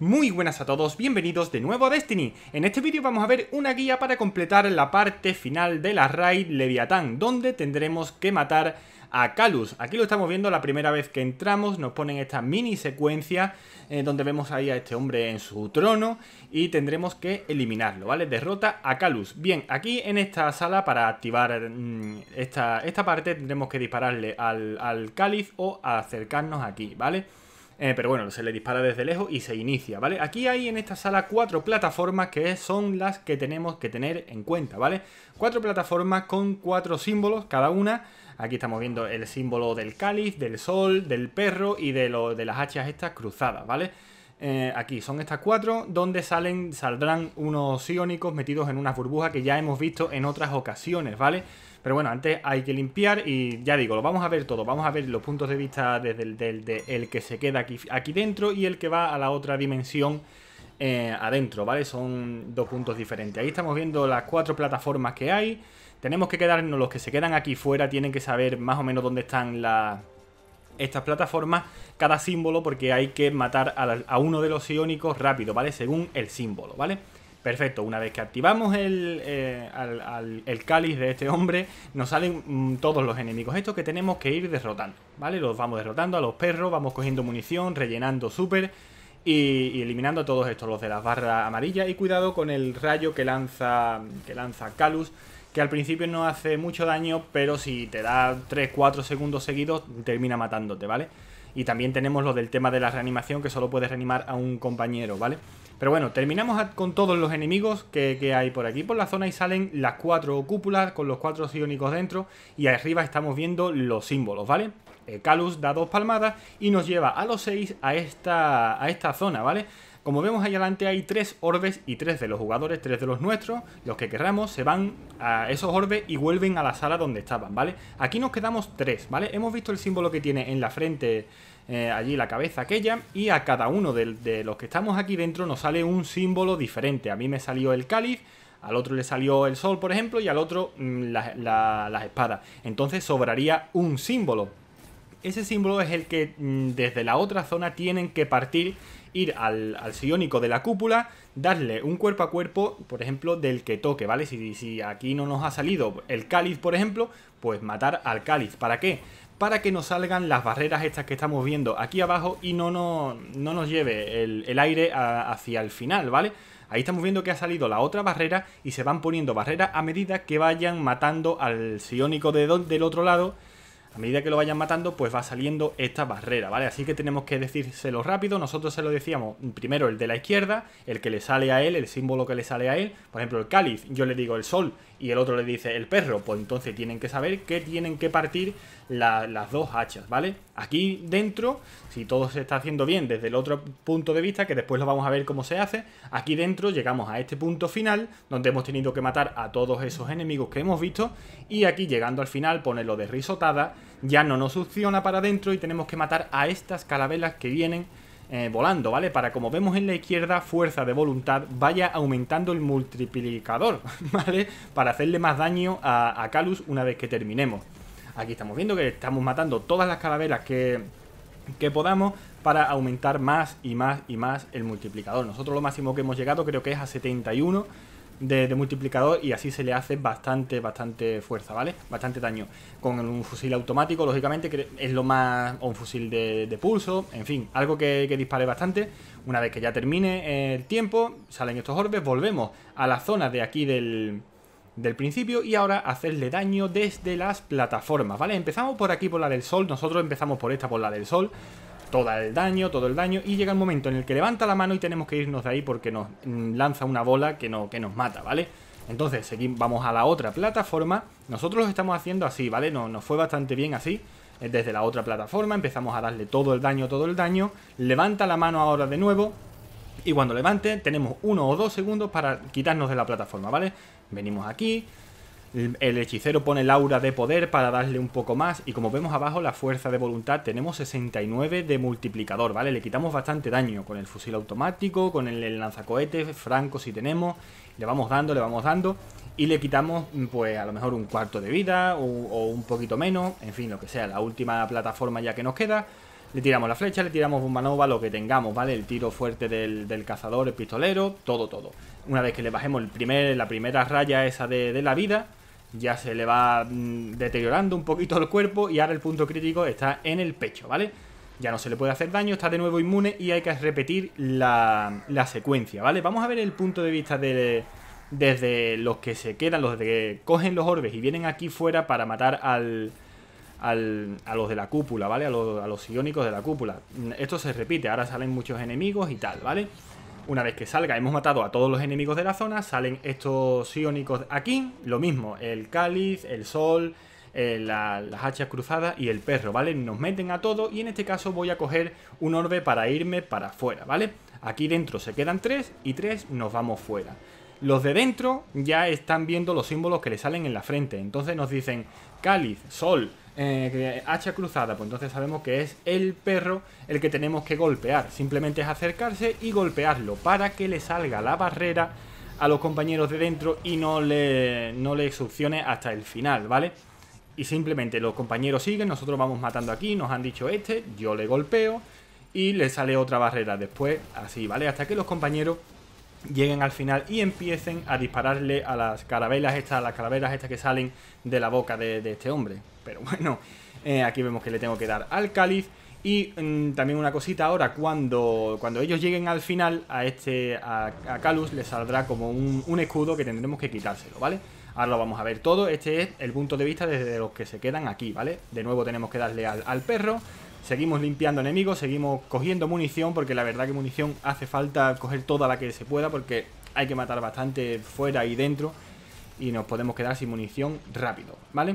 Muy buenas a todos, bienvenidos de nuevo a Destiny. En este vídeo vamos a ver una guía para completar la parte final de la raid Leviatán, donde tendremos que matar a Calus. Aquí lo estamos viendo la primera vez que entramos, nos ponen esta mini secuencia eh, donde vemos ahí a este hombre en su trono y tendremos que eliminarlo, ¿vale? Derrota a Calus. Bien, aquí en esta sala para activar mm, esta, esta, parte tendremos que dispararle al, al cáliz o acercarnos aquí, ¿vale? vale eh, pero bueno, se le dispara desde lejos y se inicia, ¿vale? Aquí hay en esta sala cuatro plataformas que son las que tenemos que tener en cuenta, ¿vale? Cuatro plataformas con cuatro símbolos cada una. Aquí estamos viendo el símbolo del cáliz, del sol, del perro y de, las hachas estas cruzadas, ¿vale? Eh, aquí son estas cuatro donde salen, saldrán unos iónicos metidos en unas burbujas que ya hemos visto en otras ocasiones, ¿vale? vale pero bueno, antes hay que limpiar y ya digo, lo vamos a ver todo. Vamos a ver los puntos de vista desde el, del, que se queda aquí, aquí dentro y el que va a la otra dimensión eh, adentro, ¿vale? Son dos puntos diferentes. Ahí estamos viendo las cuatro plataformas que hay. Tenemos que quedarnos, los que se quedan aquí fuera tienen que saber más o menos dónde están las estas plataformas, cada símbolo, porque hay que matar a, uno de los iónicos rápido, ¿vale? Según el símbolo, ¿vale? vale Perfecto, una vez que activamos eh, el, cáliz de este hombre, nos salen mm, todos los enemigos estos que tenemos que ir derrotando, ¿vale? Los vamos derrotando a los perros, vamos cogiendo munición, rellenando súper y, eliminando a todos estos, los de las barras amarillas. Y cuidado con el rayo que lanza, que lanza Calus, que al principio no hace mucho daño, pero si te da 3-4 segundos seguidos, termina matándote, ¿vale? Y también tenemos lo del tema de la reanimación, que solo puedes reanimar a un compañero, ¿vale? vale pero bueno, terminamos con todos los enemigos que, hay por aquí por la zona y salen las cuatro cúpulas con los cuatro psiónicos dentro y arriba estamos viendo los símbolos, ¿vale? Eh, Calus da dos palmadas y nos lleva a los seis a esta, a esta zona, ¿vale? Como vemos ahí adelante hay tres orbes y tres de los jugadores, tres de los nuestros, los que querramos, se van a esos orbes y vuelven a la sala donde estaban, ¿vale? Aquí nos quedamos tres, ¿vale? Hemos visto el símbolo que tiene en la frente eh, allí la cabeza aquella y a cada uno de, los que estamos aquí dentro nos sale un símbolo diferente. A mí me salió el cáliz, al otro le salió el sol, por ejemplo, y al otro mm, la, las espadas. Entonces sobraría un símbolo. Ese símbolo es el que mm, desde la otra zona tienen que partir, ir al, al sionico de la cúpula, darle un cuerpo a cuerpo, por ejemplo, del que toque, ¿vale? Si, si aquí no nos ha salido el cáliz, por ejemplo, pues matar al cáliz. ¿Para qué? para que nos salgan las barreras estas que estamos viendo aquí abajo y no, no, nos lleve el, aire hacia el final, ¿vale? Ahí estamos viendo que ha salido la otra barrera y se van poniendo barreras a medida que vayan matando al sionico de del otro lado. A medida que lo vayan matando, pues va saliendo esta barrera, ¿vale? Así que tenemos que decírselo rápido. Nosotros se lo decíamos primero el de la izquierda, el que le sale a él, el símbolo que le sale a él. Por ejemplo, el cáliz, yo le digo el sol y el otro le dice el perro, pues entonces tienen que saber que tienen que partir las dos hachas, ¿vale? Aquí dentro, si todo se está haciendo bien desde el otro punto de vista, que después lo vamos a ver cómo se hace, aquí dentro llegamos a este punto final, donde hemos tenido que matar a todos esos enemigos que hemos visto, y aquí llegando al final, ponerlo de risotada, ya no nos succiona para adentro y tenemos que matar a estas calaveras que vienen eh, volando, ¿vale? Para, como vemos en la izquierda, fuerza de voluntad, vaya aumentando el multiplicador, ¿vale? Para hacerle más daño a, a Calus una vez que terminemos. Aquí estamos viendo que estamos matando todas las calaveras que, que podamos para aumentar más y más y más el multiplicador. Nosotros lo máximo que hemos llegado creo que es a 71 de, multiplicador y así se le hace bastante, bastante fuerza, ¿vale? Bastante daño. Con un fusil automático, lógicamente, que es lo más... o un fusil de, pulso, en fin, algo que, dispare bastante. Una vez que ya termine el tiempo, salen estos orbes, volvemos a la zona de aquí del, del principio y ahora hacerle daño desde las plataformas, ¿vale? Empezamos por aquí, por la del sol, nosotros empezamos por esta, por la del sol todo el daño, todo el daño, y llega el momento en el que levanta la mano y tenemos que irnos de ahí porque nos mm, lanza una bola que, no, que nos mata, ¿vale? Entonces, seguimos, vamos a la otra plataforma. Nosotros lo estamos haciendo así, ¿vale? nos fue bastante bien así. Eh, desde la otra plataforma empezamos a darle todo el daño, todo el daño. Levanta la mano ahora de nuevo. Y cuando levante, tenemos uno o dos segundos para quitarnos de la plataforma, ¿vale? Venimos aquí, el hechicero pone el aura de poder para darle un poco más y como vemos abajo la fuerza de voluntad tenemos 69 de multiplicador, ¿vale? Le quitamos bastante daño con el fusil automático, con el lanzacohetes, franco si tenemos, le vamos dando, le vamos dando y le quitamos mm, pues a lo mejor un cuarto de vida o, un poquito menos, en fin, lo que sea, la última plataforma ya que nos queda. Le tiramos la flecha, le tiramos un nova lo que tengamos, ¿vale? El tiro fuerte del, cazador, el pistolero, todo, todo. Una vez que le bajemos la primera raya esa de, de la vida, ya se le va mm, deteriorando un poquito el cuerpo y ahora el punto crítico está en el pecho, ¿vale? Ya no se le puede hacer daño, está de nuevo inmune y hay que repetir la, secuencia, ¿vale? Vamos a ver el punto de vista de, desde los que se quedan, los que cogen los orbes y vienen aquí fuera para matar al, al, a los de la cúpula, ¿vale? A los, iónicos de la cúpula. Esto se repite, ahora salen muchos enemigos y tal, ¿vale? vale una vez que salga, hemos matado a todos los enemigos de la zona, salen estos iónicos aquí, lo mismo, el cáliz, el sol, eh, las hachas cruzadas y el perro, ¿vale? Nos meten a todo y en este caso voy a coger un orbe para irme para afuera, ¿vale? Aquí dentro se quedan tres y tres nos vamos fuera. Los de dentro ya están viendo los símbolos que le salen en la frente. Entonces nos dicen cáliz, sol, eh, hacha cruzada. Pues entonces sabemos que es el perro el que tenemos que golpear. Simplemente es acercarse y golpearlo para que le salga la barrera a los compañeros de dentro y no le, no le hasta el final, ¿vale? Y simplemente los compañeros siguen, nosotros vamos matando aquí, nos han dicho este, yo le golpeo y le sale otra barrera después, así, ¿vale? Hasta que los compañeros lleguen al final y empiecen a dispararle a las carabelas estas, las calaveras estas que salen de la boca de, este hombre. Pero bueno, eh, aquí vemos que le tengo que dar al cáliz. Y mm, también una cosita ahora, cuando, cuando ellos lleguen al final, a este a, Calus le saldrá como un, escudo que tendremos que quitárselo, ¿vale? Ahora lo vamos a ver todo, este es el punto de vista desde los que se quedan aquí, ¿vale? De nuevo tenemos que darle al, al perro, Seguimos limpiando enemigos, seguimos cogiendo munición, porque la verdad que munición hace falta coger toda la que se pueda, porque hay que matar bastante fuera y dentro, y nos podemos quedar sin munición rápido, ¿vale?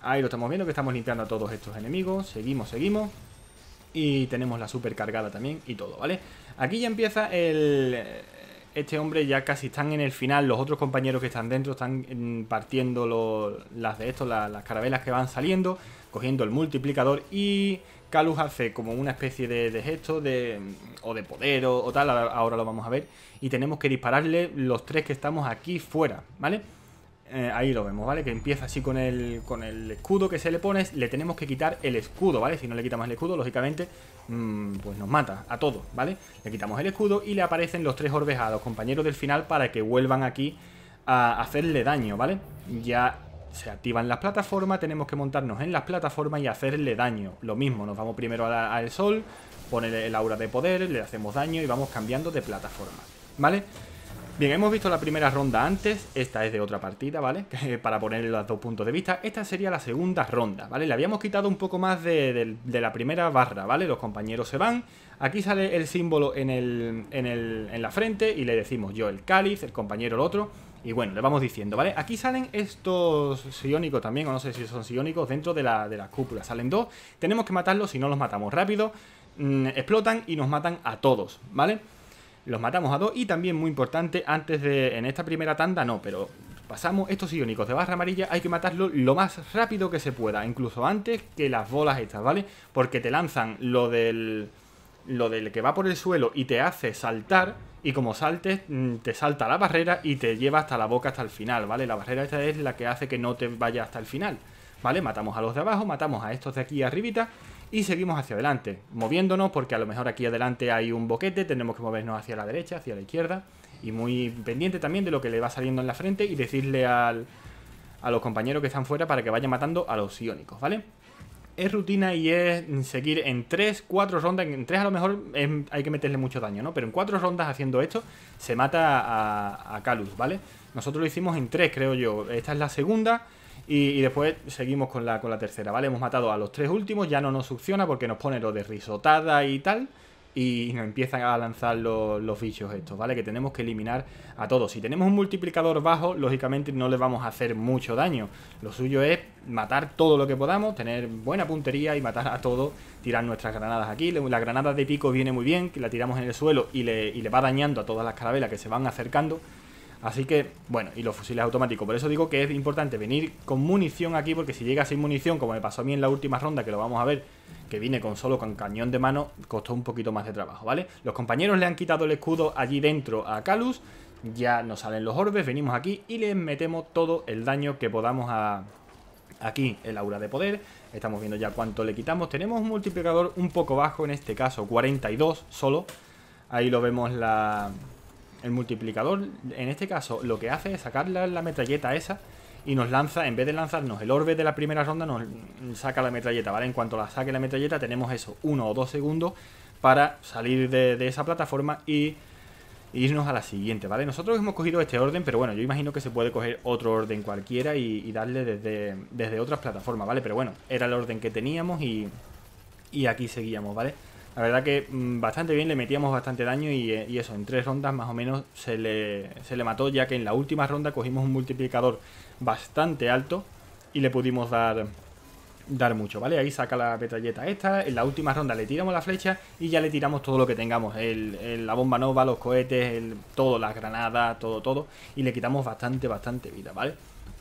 Ahí lo estamos viendo, que estamos limpiando a todos estos enemigos, seguimos, seguimos, y tenemos la super cargada también y todo, ¿vale? Aquí ya empieza el... Este hombre ya casi están en el final, los otros compañeros que están dentro están mm, partiendo las de estos, las, las carabelas que van saliendo cogiendo el multiplicador y Calus hace como una especie de, gesto de, o de poder o, tal, ahora lo vamos a ver, y tenemos que dispararle los tres que estamos aquí fuera, ¿vale? Eh, ahí lo vemos, ¿vale? Que empieza así con el, con el escudo que se le pone, le tenemos que quitar el escudo, ¿vale? Si no le quitamos el escudo, lógicamente, mm, pues nos mata a todos, ¿vale? Le quitamos el escudo y le aparecen los tres orbejados. a los compañeros del final para que vuelvan aquí a hacerle daño, ¿vale? Ya se activan las plataformas, tenemos que montarnos en las plataformas y hacerle daño. Lo mismo, nos vamos primero al sol, pone el aura de poder, le hacemos daño y vamos cambiando de plataforma, ¿vale? Bien, hemos visto la primera ronda antes, esta es de otra partida, ¿vale? Para poner los dos puntos de vista, esta sería la segunda ronda, ¿vale? Le habíamos quitado un poco más de, la primera barra, ¿vale? Los compañeros se van, aquí sale el símbolo en, en, el, en la frente y le decimos yo el cáliz, el compañero el otro... Y bueno, le vamos diciendo, ¿vale? Aquí salen estos siónicos también, o no sé si son siónicos, dentro de la, cúpula. Salen dos, tenemos que matarlos, si no los matamos rápido, mm, explotan y nos matan a todos, ¿vale? Los matamos a dos y también, muy importante, antes de... En esta primera tanda no, pero pasamos estos iónicos de barra amarilla, hay que matarlos lo más rápido que se pueda, incluso antes que las bolas estas, ¿vale? Porque te lanzan lo del... Lo del que va por el suelo y te hace saltar y como saltes mm, te salta la barrera y te lleva hasta la boca hasta el final, ¿vale? La barrera esta es la que hace que no te vaya hasta el final, ¿vale? Matamos a los de abajo, matamos a estos de aquí arribita y seguimos hacia adelante, moviéndonos porque a lo mejor aquí adelante hay un boquete, tenemos que movernos hacia la derecha, hacia la izquierda y muy pendiente también de lo que le va saliendo en la frente y decirle al, a los compañeros que están fuera para que vayan matando a los iónicos, ¿vale? es rutina y es seguir en tres, 4 rondas. En tres a lo mejor hay que meterle mucho daño, ¿no? Pero en cuatro rondas haciendo esto se mata a, Calus, ¿vale? Nosotros lo hicimos en tres, creo yo. Esta es la segunda. Y, después seguimos con la, con la tercera, ¿vale? Hemos matado a los tres últimos, ya no nos succiona porque nos pone lo de risotada y tal y nos empiezan a lanzar los, los bichos estos, ¿vale? Que tenemos que eliminar a todos. Si tenemos un multiplicador bajo, lógicamente no le vamos a hacer mucho daño. Lo suyo es matar todo lo que podamos, tener buena puntería y matar a todos tirar nuestras granadas aquí. La granada de pico viene muy bien, que la tiramos en el suelo y le, y le va dañando a todas las carabelas que se van acercando. Así que, bueno, y los fusiles automáticos. Por eso digo que es importante venir con munición aquí, porque si llega sin munición, como me pasó a mí en la última ronda, que lo vamos a ver que viene con solo con cañón de mano, costó un poquito más de trabajo, ¿vale? Los compañeros le han quitado el escudo allí dentro a Calus, ya nos salen los orbes, venimos aquí y les metemos todo el daño que podamos a... Aquí el aura de poder, estamos viendo ya cuánto le quitamos. Tenemos un multiplicador un poco bajo, en este caso 42 solo. Ahí lo vemos el multiplicador. En este caso lo que hace es sacarle la, la metralleta esa y nos lanza, en vez de lanzarnos el orbe de la primera ronda, nos saca la metralleta, ¿vale? En cuanto la saque la metralleta tenemos eso, uno o dos segundos para salir de, esa plataforma y irnos a la siguiente, ¿vale? Nosotros hemos cogido este orden, pero bueno, yo imagino que se puede coger otro orden cualquiera y, darle desde, otras plataformas, ¿vale? Pero bueno, era el orden que teníamos y, aquí seguíamos, ¿vale? vale la verdad que mm, bastante bien, le metíamos bastante daño eh, y, eso, en tres rondas más o menos se le, se le mató, ya que en la última ronda cogimos un multiplicador bastante alto y le pudimos dar dar mucho, ¿vale? Ahí saca la petralleta esta, en la última ronda le tiramos la flecha y ya le tiramos todo lo que tengamos, el, la bomba nova, los cohetes, el, todo, las granadas, todo, todo, y le quitamos bastante, bastante vida, ¿vale?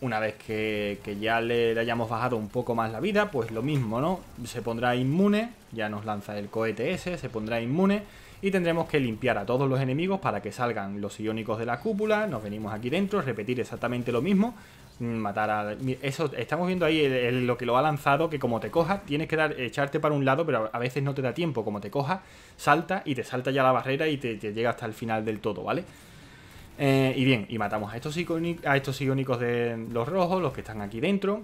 Una vez que, ya le, hayamos bajado un poco más la vida, pues lo mismo, ¿no? Se pondrá inmune, ya nos lanza el cohete ese, se pondrá inmune y tendremos que limpiar a todos los enemigos para que salgan los iónicos de la cúpula, nos venimos aquí dentro, repetir exactamente lo mismo, mm, matar a... Eso, estamos viendo ahí lo que lo ha lanzado, que como te coja tienes que dar, echarte para un lado, pero a veces no te da tiempo. Como te coja salta y te salta ya la barrera y te, llega hasta el final del todo, ¿vale? vale eh, y bien, y matamos a estos, a estos iónicos de los rojos, los que están aquí dentro.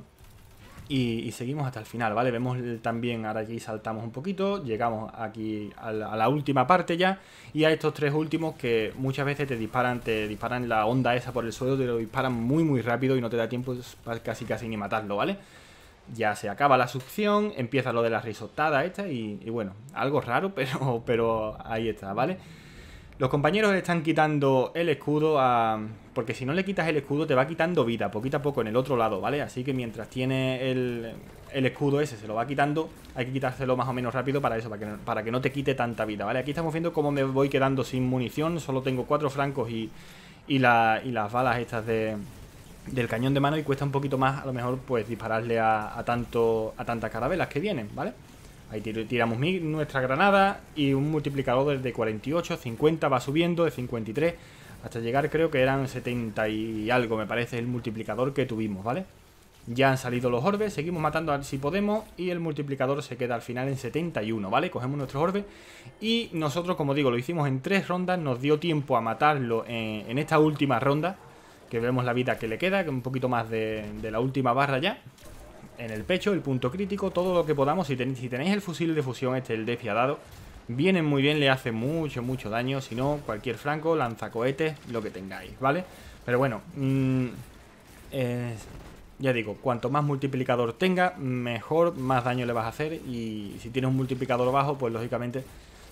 Y, seguimos hasta el final, ¿vale? Vemos también, ahora aquí saltamos un poquito, llegamos aquí a la, última parte ya, y a estos tres últimos que muchas veces te disparan, te disparan la onda esa por el suelo, te lo disparan muy muy rápido y no te da tiempo casi casi ni matarlo, ¿vale? Ya se acaba la succión, empieza lo de la risotada esta y, bueno, algo raro, pero, pero ahí está, ¿vale? vale los compañeros están quitando el escudo a... Porque si no le quitas el escudo te va quitando vida, poquito a poco, en el otro lado, ¿vale? Así que mientras tiene el, el escudo ese, se lo va quitando, hay que quitárselo más o menos rápido para eso, para que, no, para que no te quite tanta vida, ¿vale? Aquí estamos viendo cómo me voy quedando sin munición, solo tengo cuatro francos y, y, las balas estas de, del cañón de mano y cuesta un poquito más, a lo mejor, pues dispararle a, a tanto, a tantas carabelas que vienen, ¿vale? vale Ahí tiramos nuestra granada y un multiplicador desde 48, 50 va subiendo, de 53 hasta llegar creo que eran 70 y algo, me parece, el multiplicador que tuvimos, ¿vale? Ya han salido los orbes, seguimos matando si podemos y el multiplicador se queda al final en 71, ¿vale? Cogemos nuestros orbes y nosotros, como digo, lo hicimos en tres rondas, nos dio tiempo a matarlo en, esta última ronda, que vemos la vida que le queda, que un poquito más de la última barra ya en el pecho, el punto crítico, todo lo que podamos. Si, tenéis el fusil de fusión este, el despiadado, Viene muy bien, le hace mucho, mucho daño. Si no, cualquier franco, Lanza cohetes lo que tengáis, ¿vale? Pero bueno, mm, ya digo, cuanto más multiplicador tenga, mejor, más daño le vas a hacer. Y si tiene un multiplicador bajo, pues lógicamente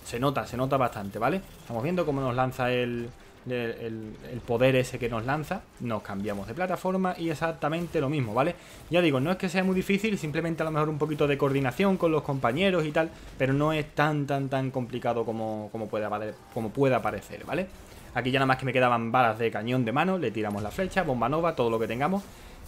se nota, se nota bastante, ¿vale? Estamos viendo cómo nos lanza el el, poder ese que nos lanza, nos cambiamos de plataforma y exactamente lo mismo, ¿vale? Ya digo, no es que sea muy difícil, simplemente a lo mejor un poquito de coordinación con los compañeros y tal, pero no es tan, tan, tan complicado como, como, pueda, como pueda parecer, ¿vale? Aquí ya nada más que me quedaban balas de cañón de mano, le tiramos la flecha, bomba nova, todo lo que tengamos.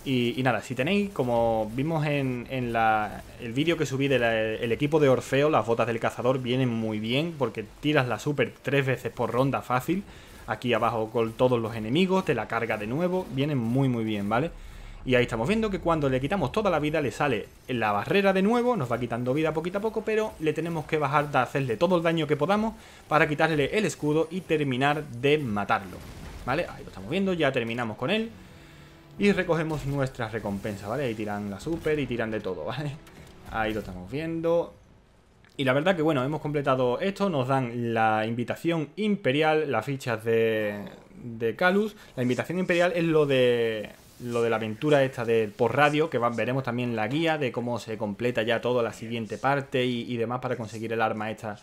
Y, nada, si tenéis, como vimos en, el vídeo que subí del equipo de Orfeo, las botas del cazador vienen muy bien porque tiras la super tres veces por ronda fácil aquí abajo con todos los enemigos, te la carga de nuevo, viene muy muy bien, ¿vale? Y ahí estamos viendo que cuando le quitamos toda la vida le sale la barrera de nuevo, nos va quitando vida poquito a poco, pero le tenemos que bajar de hacerle todo el daño que podamos para quitarle el escudo y terminar de matarlo. ¿Vale? Ahí lo estamos viendo, ya terminamos con él. Y recogemos nuestras recompensa ¿vale? Ahí tiran la super y tiran de todo, ¿vale? Ahí lo estamos viendo. Y la verdad que bueno, hemos completado esto, nos dan la invitación imperial, las fichas de, de Calus. La invitación imperial es lo de lo de la aventura esta de por radio, que veremos también la guía de cómo se completa ya toda la siguiente parte y, demás para conseguir el arma esta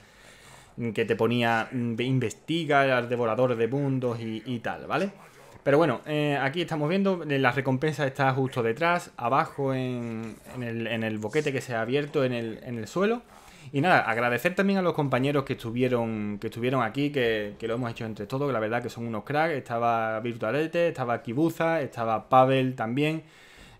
que te ponía mm, investiga al devorador de mundos y, tal, ¿vale? Pero bueno, eh, aquí estamos viendo, eh, la recompensa está justo detrás, abajo en, en, el, en el, boquete que se ha abierto en el, en el suelo. Y nada, agradecer también a los compañeros que estuvieron, que estuvieron aquí, que, lo hemos hecho entre todos, que la verdad que son unos cracks. Estaba Virtualete, estaba Kibuza, estaba Pavel también,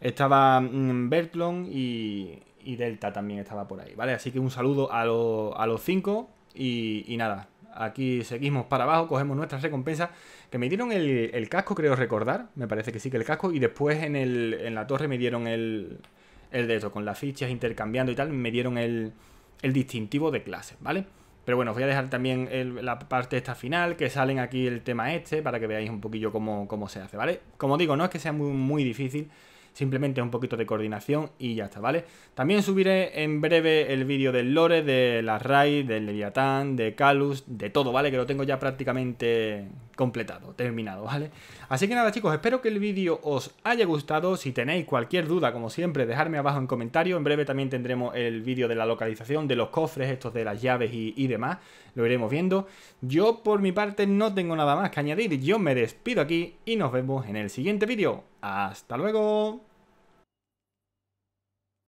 estaba mm, Bertlon y, y, Delta también estaba por ahí, ¿vale? Así que un saludo a, los cinco y, y nada, aquí seguimos para abajo, cogemos nuestras recompensas. Que me dieron el, el, casco, creo recordar. Me parece que sí, que el casco. Y después en, el, en la torre me dieron el, el de eso, con las fichas intercambiando y tal. Me dieron el, el distintivo de clase, ¿vale? Pero bueno, os voy a dejar también la parte esta final, que salen aquí el tema este, para que veáis un poquillo cómo, se hace, ¿vale? Como digo, no es que sea muy, muy difícil, simplemente un poquito de coordinación y ya está, ¿vale? También subiré en breve el vídeo del Lore, de la Rai, del Leviatán, de Kalus, de todo, ¿vale? Que lo tengo ya prácticamente completado, terminado, ¿vale? Así que nada chicos, espero que el vídeo os haya gustado, si tenéis cualquier duda, como siempre, dejadme abajo en comentario, en breve también tendremos el vídeo de la localización, de los cofres, estos de las llaves y, y demás, lo iremos viendo. Yo por mi parte no tengo nada más que añadir, yo me despido aquí y nos vemos en el siguiente vídeo. ¡Hasta luego!